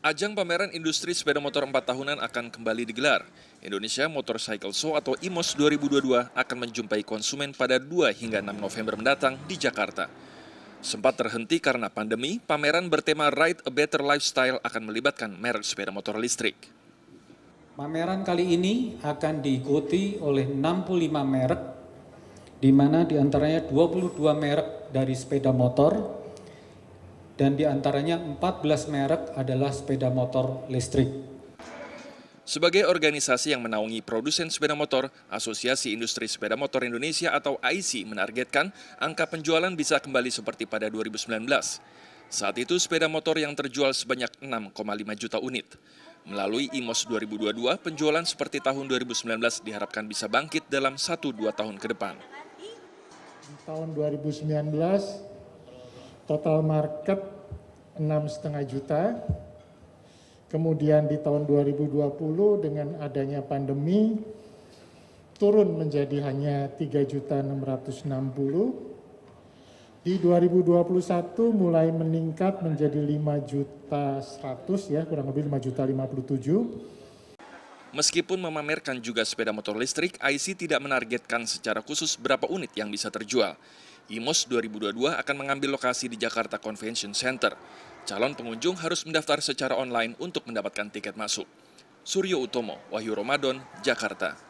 Ajang pameran industri sepeda motor 4 tahunan akan kembali digelar. Indonesia Motorcycle Show atau IMOS 2022 akan menjumpai konsumen pada 2 hingga 6 November mendatang di Jakarta. Sempat terhenti karena pandemi, pameran bertema Ride a Better Lifestyle akan melibatkan merek sepeda motor listrik. Pameran kali ini akan diikuti oleh 65 merek, di mana diantaranya 22 merek dari sepeda motor, dan diantaranya 14 merek adalah sepeda motor listrik. Sebagai organisasi yang menaungi produsen sepeda motor, Asosiasi Industri Sepeda Motor Indonesia atau AIC menargetkan angka penjualan bisa kembali seperti pada 2019. Saat itu sepeda motor yang terjual sebanyak 6,5 juta unit. Melalui IMOS 2022, penjualan seperti tahun 2019 diharapkan bisa bangkit dalam 1-2 tahun ke depan. Tahun 2019 total market 6,5 juta. Kemudian di tahun 2020 dengan adanya pandemi turun menjadi hanya 3.660. Di 2021 mulai meningkat menjadi 5 juta 100 ya, kurang lebih 5 juta 57. Meskipun memamerkan juga sepeda motor listrik, IC tidak menargetkan secara khusus berapa unit yang bisa terjual. IMOS 2022 akan mengambil lokasi di Jakarta Convention Center. Calon pengunjung harus mendaftar secara online untuk mendapatkan tiket masuk. Suryo Utomo, Wahyu Ramadan, Jakarta.